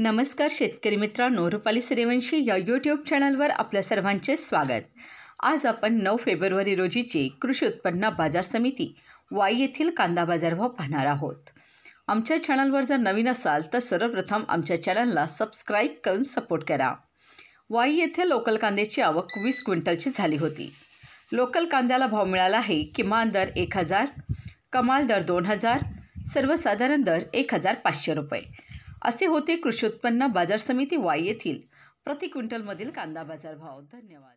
नमस्कार शेतकरी मित्रांनो रुपाली सूर्यवंशी या यूट्यूब चॅनलवर आपल्या सर्वांचे स्वागत आज आपण नऊ फेब्रुवारी रोजीची कृषी उत्पन्न बाजार समिती वाई येथील कांदा बाजारभाव पाहणार आहोत आमच्या चॅनलवर जर नवीन असाल तर सर्वप्रथम आमच्या चॅनलला सबस्क्राईब करून सपोर्ट करा वाई येथे लोकल कांद्याची आवक वीस क्विंटलची झाली होती लोकल कांद्याला भाव मिळाला आहे किमान दर एक हजार कमाल दर दोन हजार सर्वसाधारण दर एक हजार पाचशे रुपये असे होते कृषी उत्पन्न बाजार समिती वाई येथील प्रति क्विंटलमधील कांदा बाजारभाव धन्यवाद